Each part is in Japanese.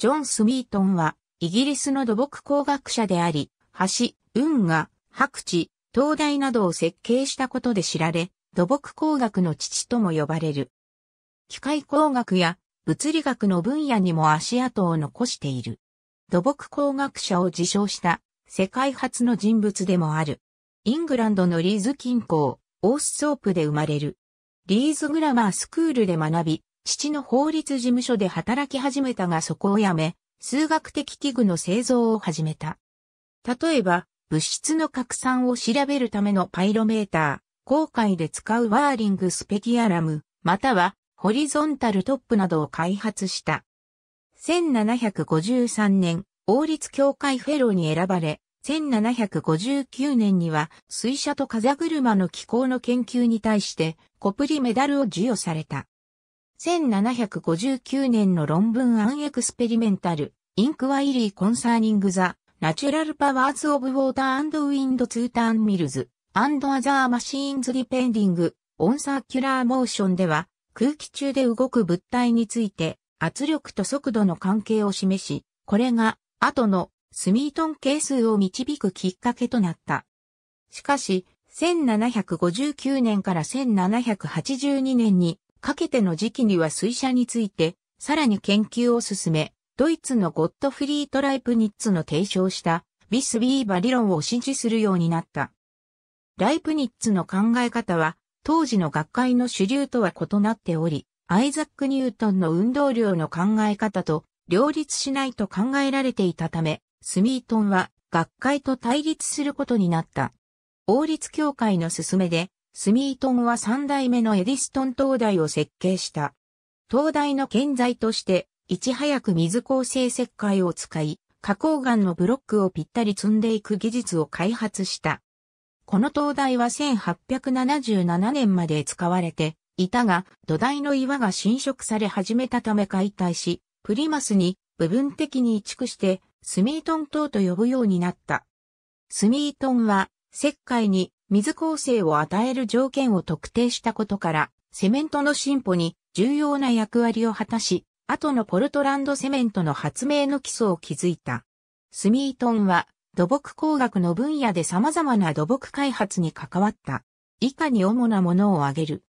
ジョン・スミートンは、イギリスの土木工学者であり、橋、運河、白地、灯台などを設計したことで知られ、土木工学の父とも呼ばれる。機械工学や物理学の分野にも足跡を残している。土木工学者を自称した世界初の人物でもある。イングランドのリーズ近郊、オースソープで生まれる。リーズグラマースクールで学び、父の法律事務所で働き始めたがそこを辞め、数学的器具の製造を始めた。例えば、物質の拡散を調べるためのパイロメーター、航海で使うワーリングスペキアラム、またはホリゾンタルトップなどを開発した。1753年、王立協会フェローに選ばれ、1759年には水車と風車の気候の研究に対してコプリメダルを授与された。1759年の論文アンエクスペリメンタル、インクワイリーコンサーニングザ、ナチュラルパワーズオブウォーターウィンドツーターンミルズ、アンドアザーマシーンズディペンディング、オンサーキュラーモーションでは、空気中で動く物体について、圧力と速度の関係を示し、これが、後の、スミートン係数を導くきっかけとなった。しかし、1759年から1782年にかけての時期には水車について、さらに研究を進め、ドイツのゴットフリート・ライプニッツの提唱したビスビーバ理論を支持するようになった。ライプニッツの考え方は当時の学会の主流とは異なっており、アイザック・ニュートンの運動量の考え方と両立しないと考えられていたため、スミートンは学会と対立することになった。王立協会の勧めでスミートンは三代目のエディストン灯台を設計した。灯台の建材として、いち早く水構成石灰を使い、花崗岩のブロックをぴったり積んでいく技術を開発した。この灯台は1877年まで使われていたが、土台の岩が侵食され始めたため解体し、プリマスに部分的に移築して、スミートン島と呼ぶようになった。スミートンは、石灰に水構成を与える条件を特定したことから、セメントの進歩に重要な役割を果たし、後のポルトランドセメントの発明の基礎を築いた。スミートンは土木工学の分野で様々な土木開発に関わった。以下に主なものを挙げる。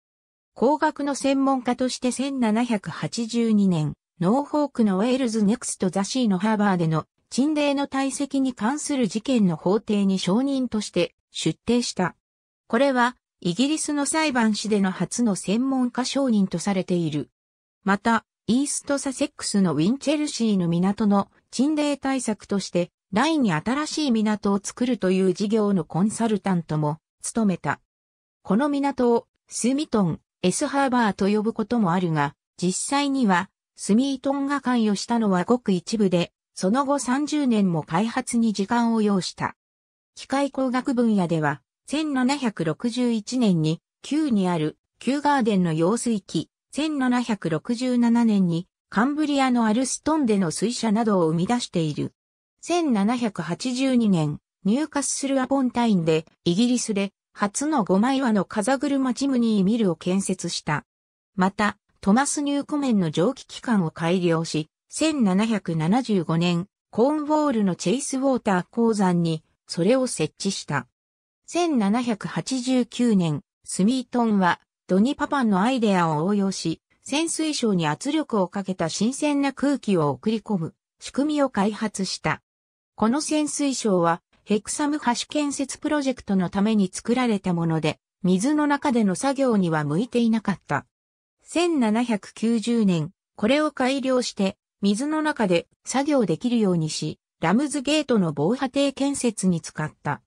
工学の専門家として1782年、ノーホークのウェールズネクストザシーのハーバーでの沈霊の体積に関する事件の法廷に証人として出廷した。これは、イギリスの裁判史での初の専門家承人とされている。また、イーストサセックスのウィンチェルシーの港の沈霊対策として、ラインに新しい港を作るという事業のコンサルタントも務めた。この港をスミトン、エスハーバーと呼ぶこともあるが、実際にはスミートンが関与したのはごく一部で、その後30年も開発に時間を要した。機械工学分野では、1761年に、旧にある、旧ガーデンの用水器、1767年に、カンブリアのアルストンでの水車などを生み出している。1782年、ニューカッスルアポンタインで、イギリスで、初の5枚輪の風車チムニーミルを建設した。また、トマス・ニューコメンの蒸気機関を改良し、1775年、コーンウォールのチェイスウォーター鉱山にそれを設置した。1789年、スミートンは、ドニパパンのアイデアを応用し、潜水省に圧力をかけた新鮮な空気を送り込む仕組みを開発した。この潜水省は、ヘクサム橋建設プロジェクトのために作られたもので、水の中での作業には向いていなかった。1790年、これを改良して、水の中で作業できるようにし、ラムズゲートの防波堤建設に使った。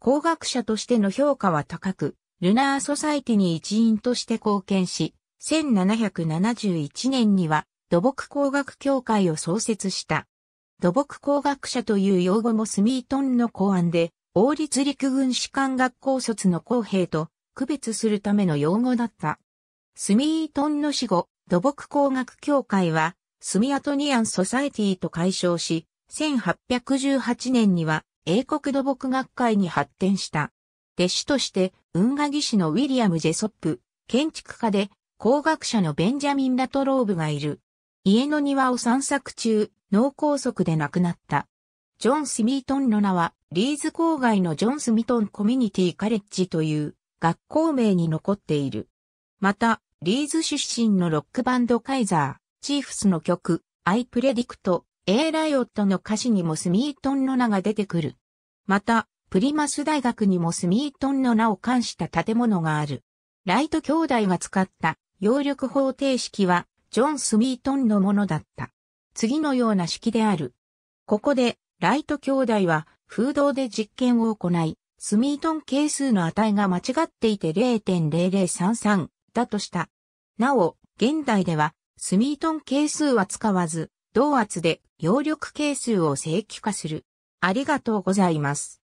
工学者としての評価は高く、ルナーソサイティに一員として貢献し、1771年には土木工学協会を創設した。土木工学者という用語もスミートンの考案で、王立陸軍士官学校卒の公平と区別するための用語だった。スミートンの死後、土木工学協会は、スミアトニアン・ソサイティと解消し、1818年には英国土木学会に発展した。弟子として、運河技師のウィリアム・ジェソップ、建築家で、工学者のベンジャミン・ラトローブがいる。家の庭を散策中、脳梗塞で亡くなった。ジョン・スミートンの名は、リーズ郊外のジョン・スミトン・コミュニティ・カレッジという学校名に残っている。また、リーズ出身のロックバンドカイザー、チーフスの曲、アイ・プレディクト A ライオットの歌詞にもスミートンの名が出てくる。また、プリマス大学にもスミートンの名を冠した建物がある。ライト兄弟が使った揚力方程式は、ジョン・スミートンのものだった。次のような式である。ここで、ライト兄弟は、風洞で実験を行い、スミートン係数の値が間違っていて0.0033だとした。なお、現代では、スミートン係数は使わず、同圧で揚力係数を正規化する。ありがとうございます。